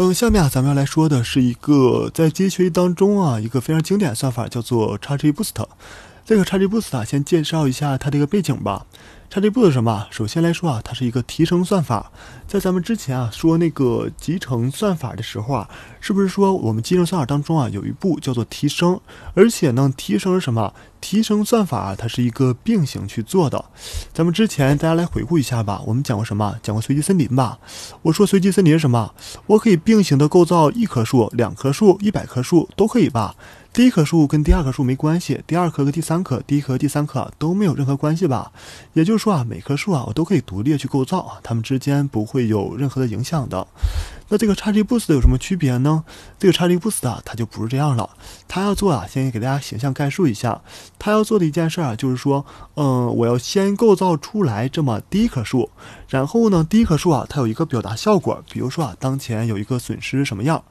嗯，下面啊，咱们要来说的是一个在机器学习当中啊，一个非常经典算法，叫做 XGBoost。这个差值 Boost 啊，先介绍一下它这个背景吧。差值 Boost 什么？首先来说啊，它是一个提升算法。在咱们之前啊说那个集成算法的时候啊，是不是说我们集成算法当中啊有一步叫做提升？而且呢，提升是什么？提升算法它是一个并行去做的。咱们之前大家来回顾一下吧，我们讲过什么？讲过随机森林吧。我说随机森林是什么？我可以并行的构造一棵树、两棵树、一百棵树都可以吧。第一棵树跟第二棵树没关系，第二棵和第三棵，第一棵和第三棵都没有任何关系吧？也就是说啊，每棵树啊，我都可以独立的去构造它们之间不会有任何的影响的。那这个叉利布斯有什么区别呢？这个叉利布斯啊，它就不是这样了。它要做啊，先给大家形象概述一下，它要做的一件事儿就是说，嗯，我要先构造出来这么第一棵树。然后呢，第一棵树啊，它有一个表达效果，比如说啊，当前有一个损失什么样，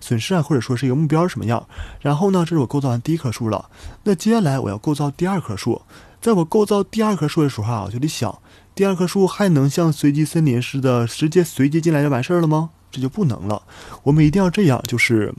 损失啊，或者说是一个目标什么样。然后呢，这是我构造完第一棵树了。那接下来我要构造第二棵树，在我构造第二棵树的时候啊，我就得想，第二棵树还能像随机森林似的直接随机进来就完事儿了吗？这就不能了。我们一定要这样，就是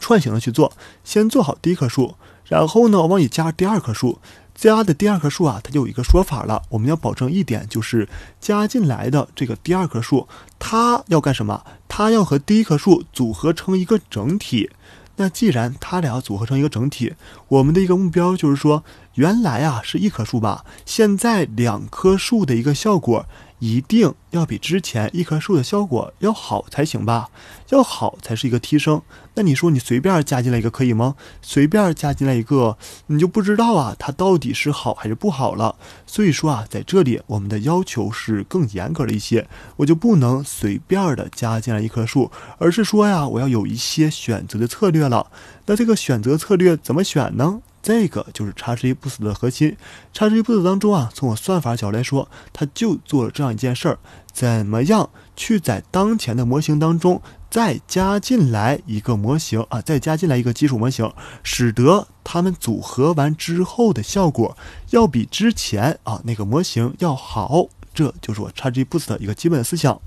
串行的去做，先做好第一棵树，然后呢往里加第二棵树。加的第二棵树啊，它就有一个说法了。我们要保证一点，就是加进来的这个第二棵树，它要干什么？它要和第一棵树组合成一个整体。那既然它俩要组合成一个整体，我们的一个目标就是说，原来啊是一棵树吧，现在两棵树的一个效果。一定要比之前一棵树的效果要好才行吧？要好才是一个提升。那你说你随便加进来一个可以吗？随便加进来一个，你就不知道啊，它到底是好还是不好了。所以说啊，在这里我们的要求是更严格了一些，我就不能随便的加进来一棵树，而是说呀，我要有一些选择的策略了。那这个选择策略怎么选呢？这个就是 XGBoost 的核心，XGBoost 当中啊，从我算法角度来说，它就做了这样一件事儿：怎么样去在当前的模型当中再加进来一个模型啊，再加进来一个基础模型，使得它们组合完之后的效果要比之前啊那个模型要好。这就是我 XGBoost 的一个基本思想。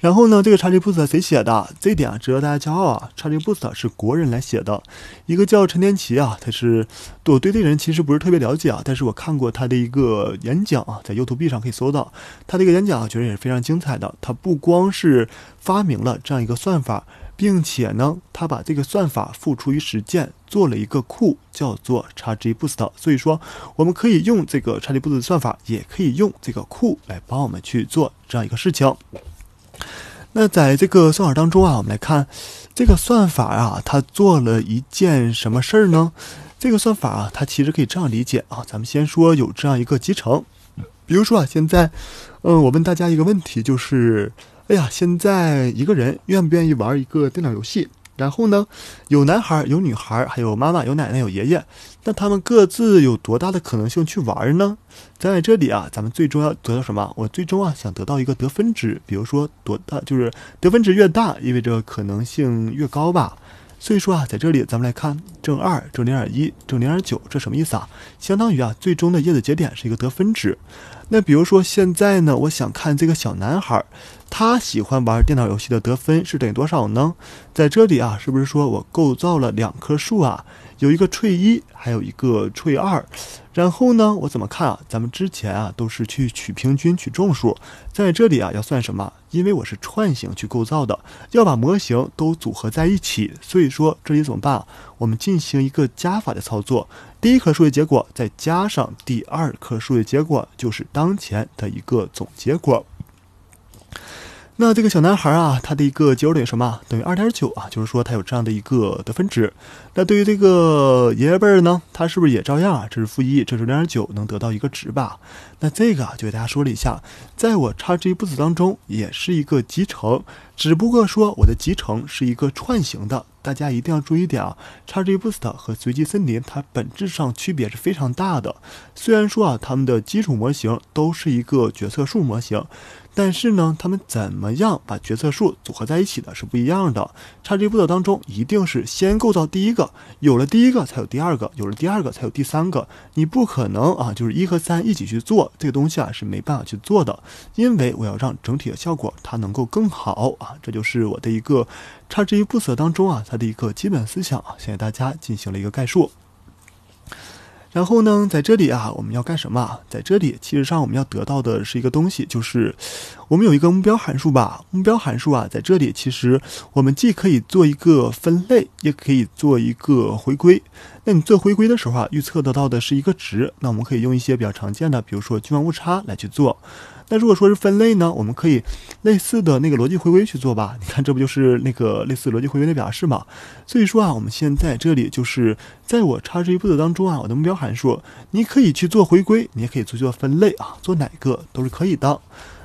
然后呢，这个查理 boost 谁写的？这一点啊，值得大家骄傲啊！查理 boost 是国人来写的，一个叫陈天奇啊，他是我对这人其实不是特别了解啊，但是我看过他的一个演讲啊，在 YouTube 上可以搜到他这个演讲，啊，觉得也是非常精彩的。他不光是发明了这样一个算法，并且呢，他把这个算法付诸于实践，做了一个库，叫做查 g boost。所以说，我们可以用这个查理 boost 算法，也可以用这个库来帮我们去做这样一个事情。那在这个算法当中啊，我们来看这个算法啊，它做了一件什么事儿呢？这个算法啊，它其实可以这样理解啊，咱们先说有这样一个集成，比如说啊，现在，嗯，我问大家一个问题，就是，哎呀，现在一个人愿不愿意玩一个电脑游戏？然后呢，有男孩，有女孩，还有妈妈，有奶奶，有爷爷。那他们各自有多大的可能性去玩呢？在这里啊，咱们最终要得到什么？我最终啊想得到一个得分值，比如说多大，就是得分值越大，意味着可能性越高吧。所以说啊，在这里咱们来看正二、正零点一、正零点九，这什么意思啊？相当于啊，最终的叶子节点是一个得分值。那比如说现在呢，我想看这个小男孩。他喜欢玩电脑游戏的得分是等于多少呢？在这里啊，是不是说我构造了两棵树啊？有一个除一，还有一个除以二。然后呢，我怎么看啊？咱们之前啊都是去取平均、取众数，在这里啊要算什么？因为我是串行去构造的，要把模型都组合在一起，所以说这里怎么办？我们进行一个加法的操作，第一棵树的结果再加上第二棵树的结果，就是当前的一个总结果。那这个小男孩啊，他的一个果等于什么？等于二点九啊，就是说他有这样的一个得分值。那对于这个爷爷辈儿呢，他是不是也照样啊？这是负一，这是零点九，能得到一个值吧？那这个啊，就给大家说了一下，在我 XGBoost 当中也是一个集成，只不过说我的集成是一个串行的，大家一定要注意点啊。XGBoost 和随机森林它本质上区别是非常大的，虽然说啊，它们的基础模型都是一个决策树模型。但是呢，他们怎么样把决策数组合在一起的是不一样的。差距一步的当中，一定是先构造第一个，有了第一个才有第二个，有了第二个才有第三个。你不可能啊，就是一和三一起去做这个东西啊，是没办法去做的。因为我要让整体的效果它能够更好啊，这就是我的一个差距一步的当中啊，它的一个基本思想，先给大家进行了一个概述。然后呢，在这里啊，我们要干什么？在这里，其实上我们要得到的是一个东西，就是我们有一个目标函数吧。目标函数啊，在这里其实我们既可以做一个分类，也可以做一个回归。那你做回归的时候啊，预测得到的是一个值，那我们可以用一些比较常见的，比如说均方误差来去做。那如果说是分类呢，我们可以类似的那个逻辑回归去做吧。你看，这不就是那个类似逻辑回归的表达式吗？所以说啊，我们现在这里就是。在我插这一步子当中啊，我的目标函数，你可以去做回归，你也可以去做分类啊，做哪个都是可以的。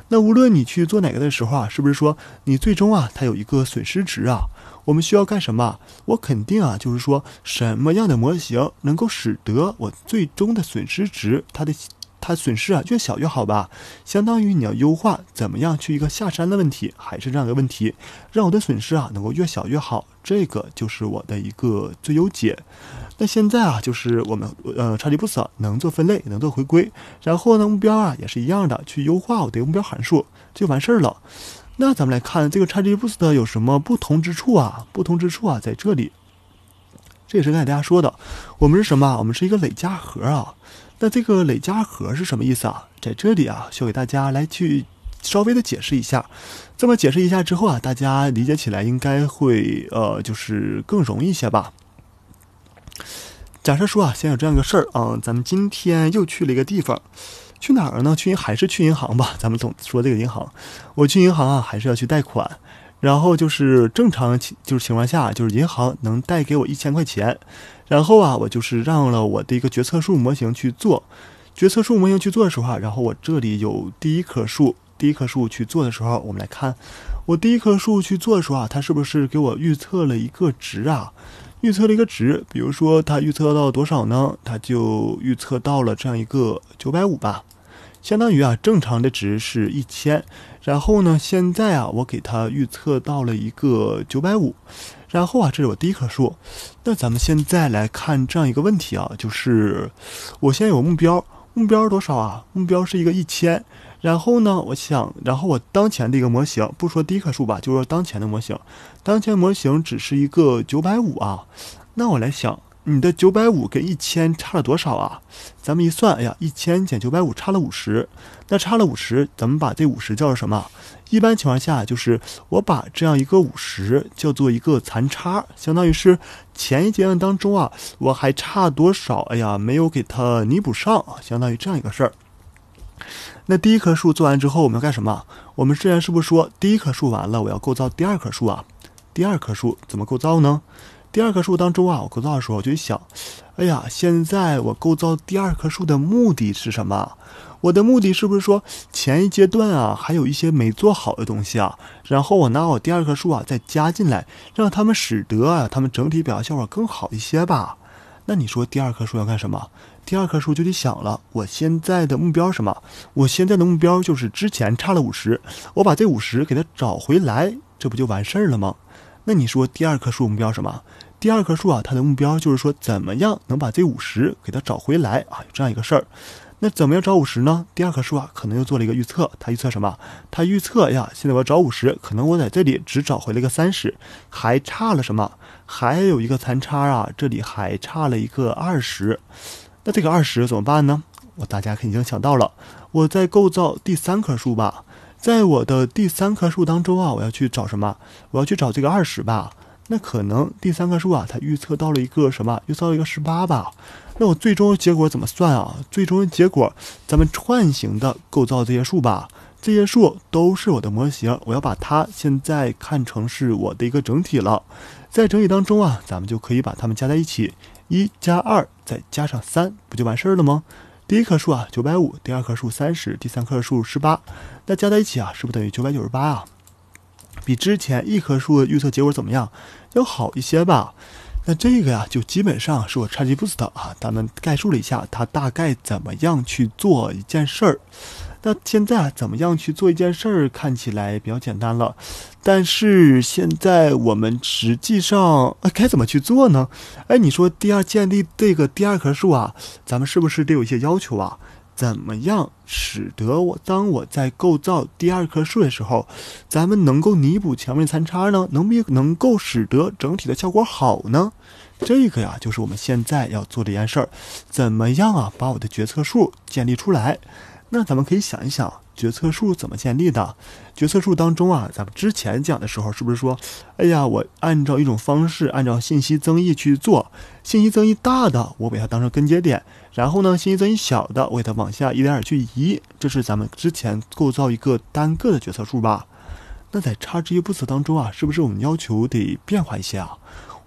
那无论你去做哪个的时候啊，是不是说你最终啊，它有一个损失值啊？我们需要干什么？我肯定啊，就是说什么样的模型能够使得我最终的损失值它的它损失啊越小越好吧？相当于你要优化怎么样去一个下山的问题还是这样的问题，让我的损失啊能够越小越好，这个就是我的一个最优解。那现在啊，就是我们呃，查理 Boost 能做分类，能做回归，然后呢，目标啊也是一样的，去优化我的目标函数就完事儿了。那咱们来看这个随机 Boost 有什么不同之处啊？不同之处啊，在这里，这也是刚才大家说的，我们是什么？我们是一个累加和啊。那这个累加和是什么意思啊？在这里啊，需要给大家来去稍微的解释一下。这么解释一下之后啊，大家理解起来应该会呃，就是更容易一些吧。假设说啊，先有这样一个事儿啊，咱们今天又去了一个地方，去哪儿呢？去还是去银行吧？咱们总说这个银行，我去银行啊，还是要去贷款。然后就是正常，就是情况下，就是银行能贷给我一千块钱。然后啊，我就是让了我的一个决策树模型去做，决策树模型去做的时候啊，然后我这里有第一棵树，第一棵树去做的时候，我们来看，我第一棵树去做的时候啊，它是不是给我预测了一个值啊？预测了一个值，比如说它预测到多少呢？它就预测到了这样一个九百五吧，相当于啊正常的值是一千，然后呢，现在啊我给它预测到了一个九百五，然后啊这是我第一棵树，那咱们现在来看这样一个问题啊，就是我现在有目标，目标是多少啊？目标是一个一千，然后呢，我想，然后我当前的一个模型，不说第一棵树吧，就是说当前的模型。当前模型只是一个九百五啊，那我来想，你的九百五跟一千差了多少啊？咱们一算，哎呀，一千减九百五差了五十。那差了五十，咱们把这五十叫做什么？一般情况下，就是我把这样一个五十叫做一个残差，相当于是前一阶段当中啊，我还差多少？哎呀，没有给它弥补上相当于这样一个事儿。那第一棵树做完之后，我们要干什么？我们之前是不是说第一棵树完了，我要构造第二棵树啊？第二棵树怎么构造呢？第二棵树当中啊，我构造的时候我就想，哎呀，现在我构造第二棵树的目的是什么？我的目的是不是说前一阶段啊还有一些没做好的东西啊？然后我拿我第二棵树啊再加进来，让他们使得啊他们整体表达效果更好一些吧？那你说第二棵树要干什么？第二棵树就得想了，我现在的目标什么？我现在的目标就是之前差了五十，我把这五十给它找回来，这不就完事儿了吗？那你说第二棵树目标什么？第二棵树啊，它的目标就是说，怎么样能把这五十给它找回来啊？有这样一个事儿。那怎么样找五十呢？第二棵树啊，可能又做了一个预测，它预测什么？它预测呀，现在我要找五十，可能我在这里只找回了一个三十，还差了什么？还有一个残差啊，这里还差了一个二十。那这个二十怎么办呢？我大家肯定想到了，我再构造第三棵树吧。在我的第三棵树当中啊，我要去找什么？我要去找这个二十吧。那可能第三棵树啊，它预测到了一个什么？预测到一个十八吧。那我最终结果怎么算啊？最终结果，咱们串行的构造这些数吧。这些数都是我的模型，我要把它现在看成是我的一个整体了。在整体当中啊，咱们就可以把它们加在一起，一加二，再加上三，不就完事儿了吗？第一棵树啊，九百五；第二棵树三十；第三棵树十八。那加在一起啊，是不是等于九百九十八啊？比之前一棵树预测结果怎么样？要好一些吧。那这个呀，就基本上是我超级 boost 啊，咱们概述了一下，它大概怎么样去做一件事儿。那现在啊，怎么样去做一件事儿看起来比较简单了，但是现在我们实际上该怎么去做呢？哎，你说第二建立这个第二棵树啊，咱们是不是得有一些要求啊？怎么样使得我当我在构造第二棵树的时候，咱们能够弥补墙面残差呢？能不能够使得整体的效果好呢？这个呀，就是我们现在要做的一件事儿，怎么样啊，把我的决策树建立出来？那咱们可以想一想，决策树怎么建立的？决策树当中啊，咱们之前讲的时候，是不是说，哎呀，我按照一种方式，按照信息增益去做，信息增益大的，我把它当成根节点，然后呢，信息增益小的，我给它往下一点点去移，这是咱们之前构造一个单个的决策树吧？那在差 G 一步死当中啊，是不是我们要求得变化一些啊？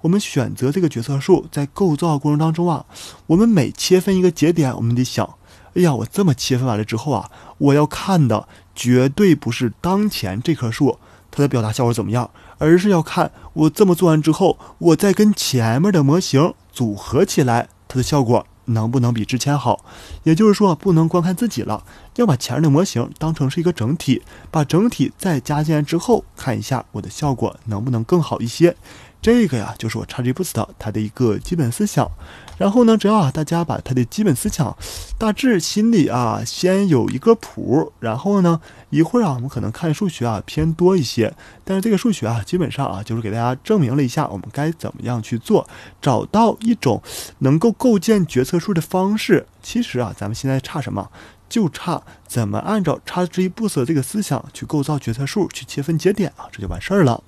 我们选择这个决策树在构造过程当中啊，我们每切分一个节点，我们得想。哎呀，我这么切分完了之后啊，我要看的绝对不是当前这棵树它的表达效果怎么样，而是要看我这么做完之后，我再跟前面的模型组合起来，它的效果能不能比之前好。也就是说，不能光看自己了，要把前面的模型当成是一个整体，把整体再加进来之后，看一下我的效果能不能更好一些。这个呀，就是我插值步 t 它的一个基本思想。然后呢，只要啊大家把它的基本思想大致心里啊先有一个谱，然后呢一会儿啊我们可能看数学啊偏多一些，但是这个数学啊基本上啊就是给大家证明了一下我们该怎么样去做，找到一种能够构建决策树的方式。其实啊咱们现在差什么，就差怎么按照差之一步色这个思想去构造决策树，去切分节点啊，这就完事儿了。